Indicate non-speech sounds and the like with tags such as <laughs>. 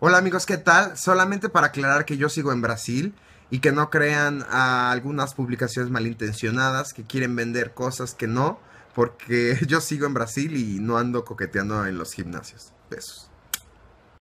Hola amigos, ¿qué tal? Solamente para aclarar que yo sigo en Brasil y que no crean a algunas publicaciones malintencionadas que quieren vender cosas que no, porque <laughs> yo sigo en Brasil y no ando coqueteando en los gimnasios. Besos.